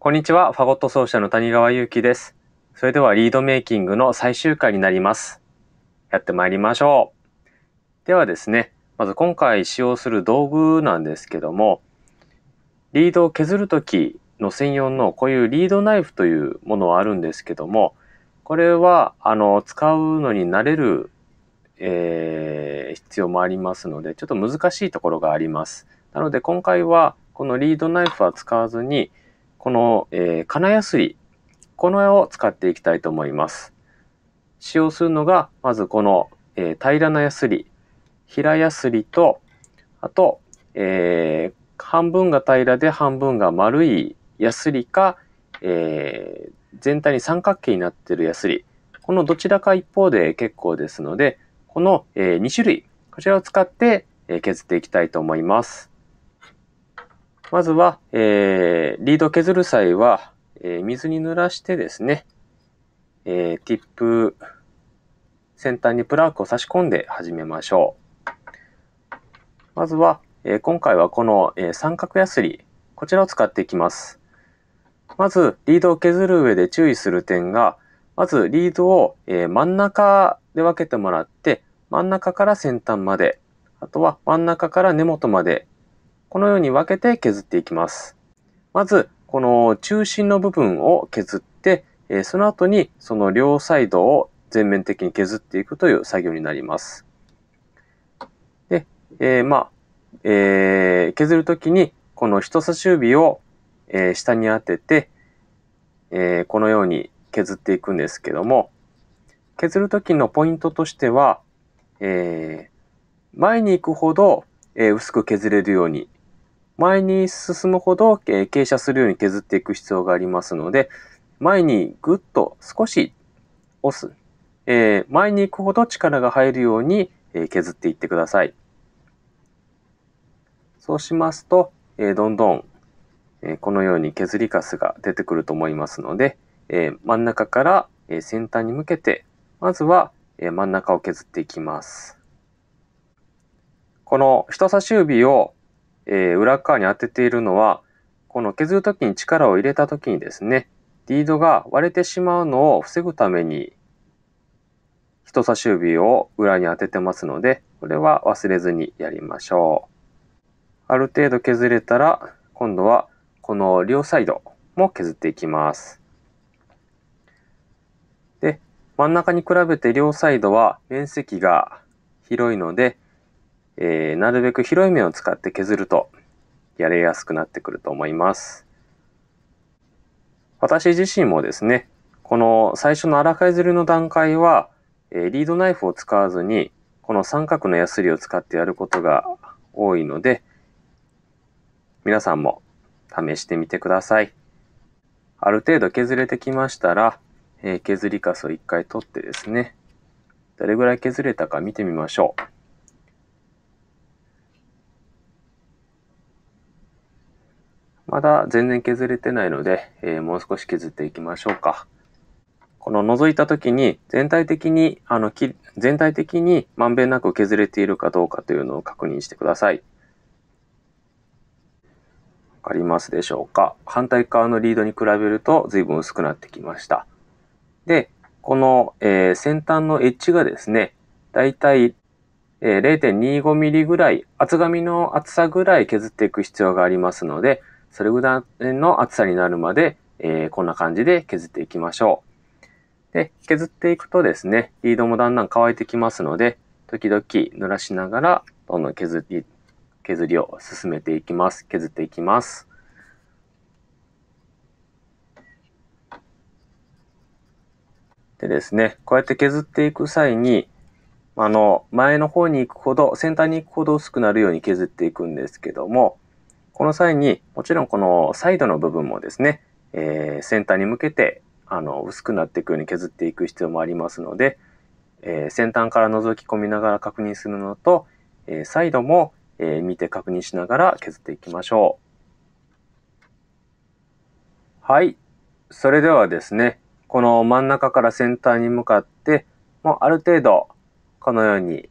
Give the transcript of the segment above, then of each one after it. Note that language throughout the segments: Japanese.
こんにちは、ファゴット奏者の谷川祐希です。それではリードメイキングの最終回になります。やってまいりましょう。ではですね、まず今回使用する道具なんですけども、リードを削るときの専用のこういうリードナイフというものはあるんですけども、これはあの使うのに慣れる、えー、必要もありますので、ちょっと難しいところがあります。なので今回はこのリードナイフは使わずに、この、えー、金やすり、この絵を使っていきたいと思います。使用するのが、まずこの、えー、平らなやすり、平やすりと、あと、えー、半分が平らで半分が丸いやすりか、えー、全体に三角形になっているやすり、このどちらか一方で結構ですので、この、えー、2種類、こちらを使って、え削っていきたいと思います。まずは、えー、リード削る際は、えー、水に濡らしてですね、えー、ティップ先端にプラークを差し込んで始めましょう。まずは、えー、今回はこの、えー、三角ヤスリ、こちらを使っていきます。まず、リードを削る上で注意する点が、まずリードを、えー、真ん中で分けてもらって、真ん中から先端まで、あとは真ん中から根元までこのように分けて削っていきます。まず、この中心の部分を削って、えその後にその両サイドを全面的に削っていくという作業になります。で、えー、まあ、えー、削るときに、この人差し指を、えー、下に当てて、えこのように削っていくんですけども、削るときのポイントとしては、え前に行くほど、え薄く削れるように前に進むほど、え傾斜するように削っていく必要がありますので、前にぐっと少し押す。えー、前に行くほど力が入るように、え削っていってください。そうしますと、えどんどん、えこのように削りカスが出てくると思いますので、え真ん中から、え先端に向けて、まずは、え真ん中を削っていきます。この人差し指をえー、裏側に当てているのは、この削る時に力を入れた時にですね、リードが割れてしまうのを防ぐために、人差し指を裏に当ててますので、これは忘れずにやりましょう。ある程度削れたら、今度はこの両サイドも削っていきます。で、真ん中に比べて両サイドは面積が広いので、えー、なるべく広い面を使って削るとやれやすくなってくると思います。私自身もですね、この最初の荒削りの段階は、えリードナイフを使わずに、この三角のヤスリを使ってやることが多いので、皆さんも試してみてください。ある程度削れてきましたら、え削りカスを一回取ってですね、どれぐらい削れたか見てみましょう。まだ全然削れてないので、えー、もう少し削っていきましょうか。この覗いた時に全体的に、あの、き全体的にまんべんなく削れているかどうかというのを確認してください。わかりますでしょうか反対側のリードに比べると随分薄くなってきました。で、この、えー、先端のエッジがですね、だいたい0.25ミリぐらい、厚紙の厚さぐらい削っていく必要がありますので、それぐらいの厚さになるまで、えー、こんな感じで削っていきましょう。で、削っていくとですね、リードもだんだん乾いてきますので、時々濡らしながら、どんどん削り、削りを進めていきます。削っていきます。でですね、こうやって削っていく際に、あの、前の方に行くほど、先端に行くほど薄くなるように削っていくんですけども、この際に、もちろんこのサイドの部分もですね、えー、先端に向けて、あの、薄くなっていくように削っていく必要もありますので、えー、先端から覗き込みながら確認するのと、えー、サイドも、えー、見て確認しながら削っていきましょう。はい。それではですね、この真ん中から先端に向かって、もうある程度、このように、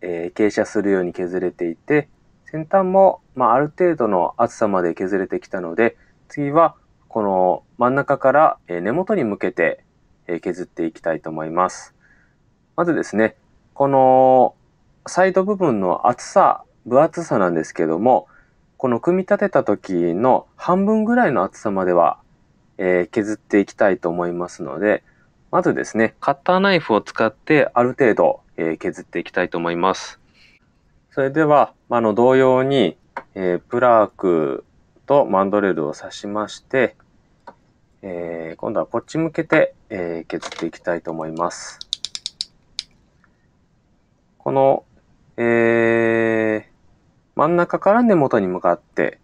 え傾斜するように削れていて、先端も、まあ、ある程度の厚さまで削れてきたので、次はこの真ん中から根元に向けて削っていきたいと思います。まずですね、このサイド部分の厚さ、分厚さなんですけども、この組み立てた時の半分ぐらいの厚さまでは、え削っていきたいと思いますので、まずですね、カッターナイフを使ってある程度、え削っていきたいと思います。それでは、まあ、の、同様に、えー、プラークとマンドレールを刺しまして、えー、今度はこっち向けて、えー、削っていきたいと思います。この、えー、真ん中から根元に向かって、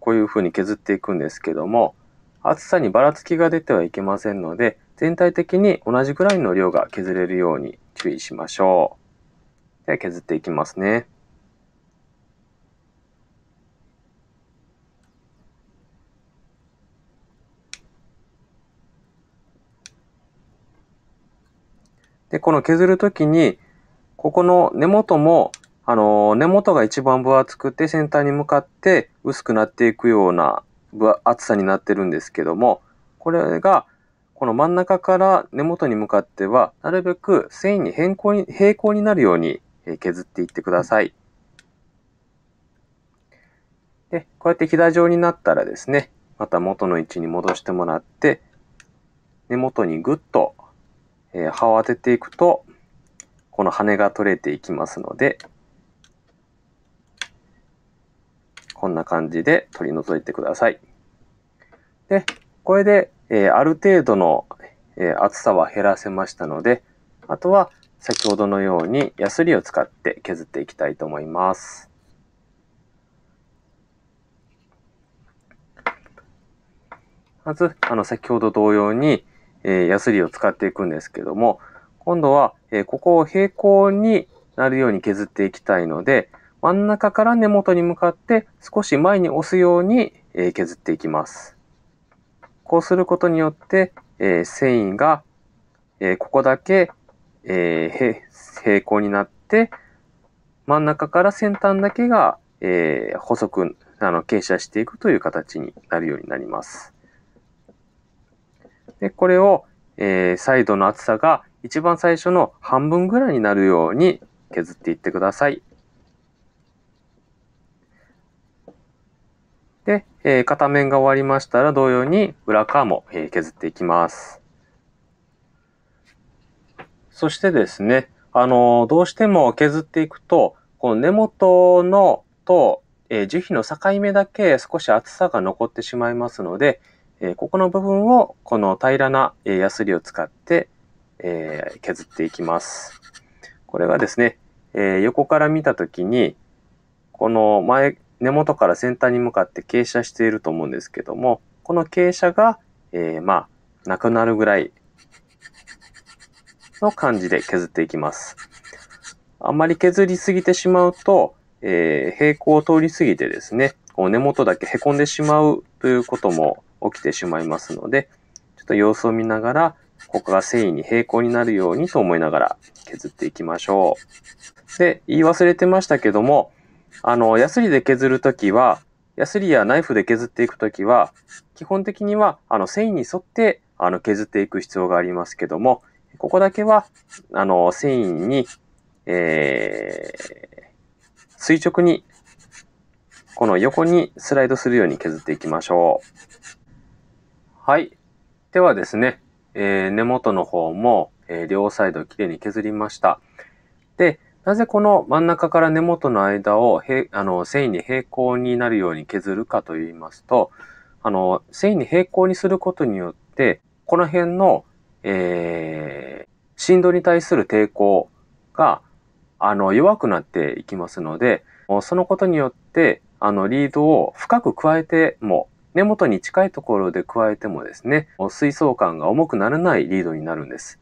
こういう風に削っていくんですけども、厚さにばらつきが出てはいけませんので、全体的に同じぐらいの量が削れるように注意しましょう。では削っていきますね。で、この削るときに、ここの根元も、あの、根元が一番分厚くて先端に向かって薄くなっていくような厚さになってるんですけども、これが、この真ん中から根元に向かっては、なるべく繊維に平行に平行になるように削っていってください。で、こうやってひだ状になったらですね、また元の位置に戻してもらって、根元にぐっとえー、葉を当てていくと、この羽が取れていきますので、こんな感じで取り除いてください。で、これで、えー、ある程度の、えー、厚さは減らせましたので、あとは先ほどのようにヤスリを使って削っていきたいと思います。まず、あの、先ほど同様に、えヤスリを使っていくんですけども、今度は、えここを平行になるように削っていきたいので、真ん中から根元に向かって少し前に押すように、え削っていきます。こうすることによって、え繊維が、えここだけ、え平行になって、真ん中から先端だけが、え細く、あの、傾斜していくという形になるようになります。で、これを、えー、サイドの厚さが一番最初の半分ぐらいになるように削っていってください。で、えー、片面が終わりましたら同様に裏側も、えー、削っていきます。そしてですね、あのー、どうしても削っていくと、この根元のと、え樹皮の境目だけ少し厚さが残ってしまいますので、えー、ここの部分をこの平らな、えヤスリを使って、えー、削っていきます。これがですね、え横から見たときに、この前、根元から先端に向かって傾斜していると思うんですけども、この傾斜が、えまあ、なくなるぐらいの感じで削っていきます。あんまり削りすぎてしまうと、え平行を通り過ぎてですね、こう根元だけ凹んでしまうということも起きてしまいますので、ちょっと様子を見ながら、ここが繊維に平行になるようにと思いながら削っていきましょう。で、言い忘れてましたけども、あの、ヤスリで削るときは、ヤスリやナイフで削っていくときは、基本的には、あの、繊維に沿って、あの、削っていく必要がありますけども、ここだけは、あの、繊維に、えー、垂直に、この横にスライドするように削っていきましょう。はい。ではですね、えー、根元の方も、えー、両サイドきれいに削りました。で、なぜこの真ん中から根元の間をへあの繊維に平行になるように削るかと言いますと、あの繊維に平行にすることによって、この辺の、えー、振動に対する抵抗があの弱くなっていきますので、そのことによってあのリードを深く加えても根元に近いところで加えてもですね、水槽感が重くならないリードになるんです。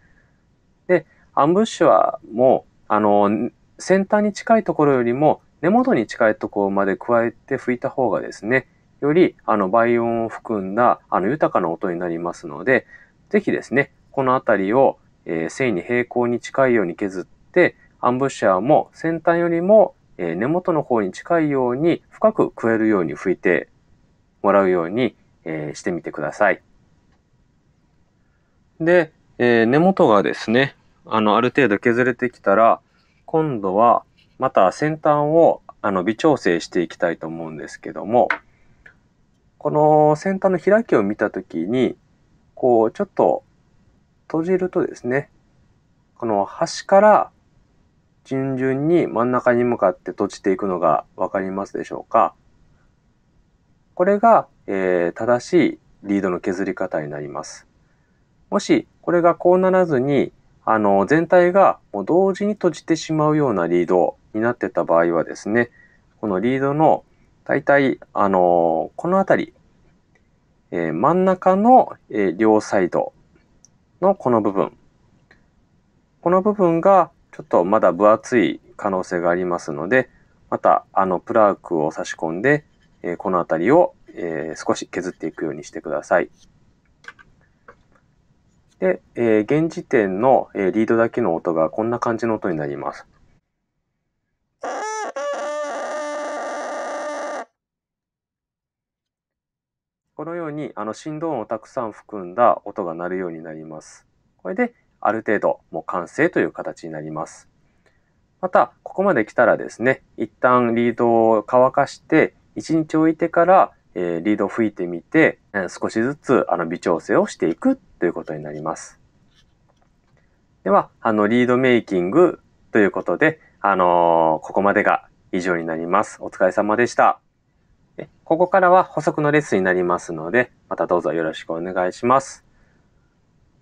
で、アンブッシュはもう、あの、先端に近いところよりも根元に近いところまで加えて拭いた方がですね、よりあの倍音を含んだあの豊かな音になりますので、ぜひですね、この辺りを、えー、繊維に平行に近いように削って、アンブッシャーも先端よりも、え根元の方に近いように深く食えるように拭いてもらうように、えしてみてください。で、えー、根元がですね、あの、ある程度削れてきたら、今度はまた先端をあの微調整していきたいと思うんですけども、この先端の開きを見たときに、こう、ちょっと閉じるとですね、この端から順々に真ん中に向かって閉じていくのがわかりますでしょうか。これが、えー、正しいリードの削り方になります。もし、これがこうならずに、あの、全体がもう同時に閉じてしまうようなリードになってた場合はですね、このリードの大体、あの、この辺り、えー、真ん中の、えー、両サイドのこの部分。この部分がちょっとまだ分厚い可能性がありますので、また、あの、プラークを差し込んで、えこのあたりを、え少し削っていくようにしてください。で、え現時点の、えリードだけの音がこんな感じの音になります。このようにあの振動音をたくさん含んだ音が鳴るようになります。これである程度もう完成という形になります。また、ここまで来たらですね、一旦リードを乾かして、1日置いてから、えー、リードを吹いてみて、えー、少しずつあの微調整をしていくということになります。では、あの、リードメイキングということで、あのー、ここまでが以上になります。お疲れ様でした。ここからは補足のレッスンになりますので、またどうぞよろしくお願いします。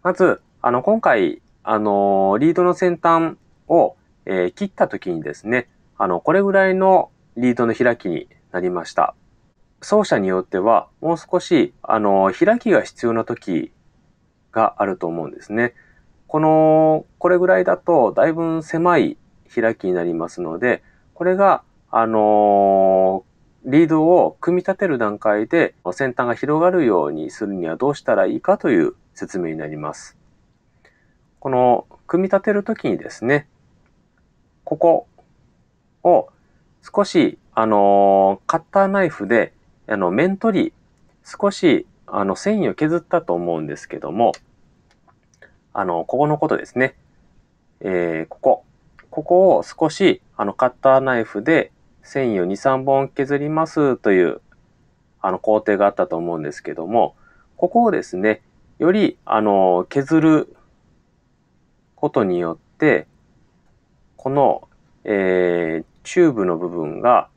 まず、あの、今回、あのー、リードの先端を、えー、切った時にですね、あの、これぐらいのリードの開きになりました。奏者によっては、もう少し、あの、開きが必要な時があると思うんですね。この、これぐらいだと、だいぶ狭い開きになりますので、これが、あのリードを組み立てる段階で先端が広がるようにするにはどうしたらいいかという説明になります。この組み立てる時にですね、ここを少し、あのー、カッターナイフで、あの、面取り、少し、あの、繊維を削ったと思うんですけども、あの、ここのことですね。えー、ここ。ここを少し、あの、カッターナイフで繊維を2、3本削りますという、あの、工程があったと思うんですけども、ここをですね、より、あの、削ることによって、この、えー、チューブの部分が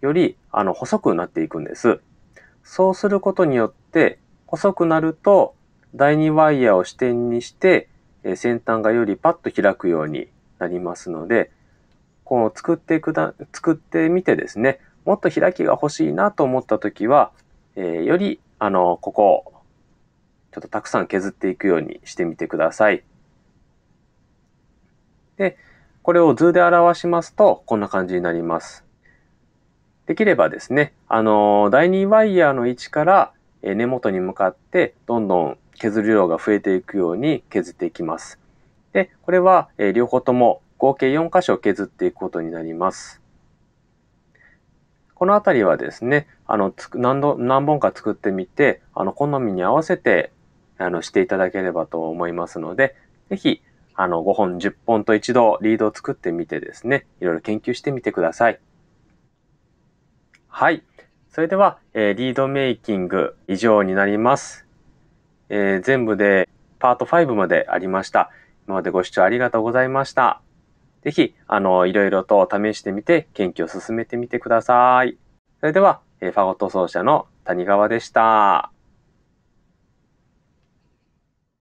よりあの細くなっていくんです。そうすることによって細くなると第2ワイヤーを支点にして先端がよりパッと開くようになりますので、こう作ってくだ、作ってみてですね、もっと開きが欲しいなと思った時は、えー、より、あの、ここをちょっとたくさん削っていくようにしてみてください。で、これを図で表しますと、こんな感じになります。できればですね、あの、第2ワイヤーの位置から根元に向かって、どんどん削る量が増えていくように削っていきます。で、これは両方とも合計4箇所削っていくことになります。この辺りはですね、あの、何度、何本か作ってみて、あの、好みに合わせて、あの、していただければと思いますので、ぜひ、あの、5本、10本と一度リードを作ってみてですね、いろいろ研究してみてください。はい。それでは、えー、リードメイキング以上になります。えー、全部でパート5までありました。今までご視聴ありがとうございました。ぜひ、あの、いろいろと試してみて、研究を進めてみてください。それでは、えー、ファゴット奏者の谷川でした。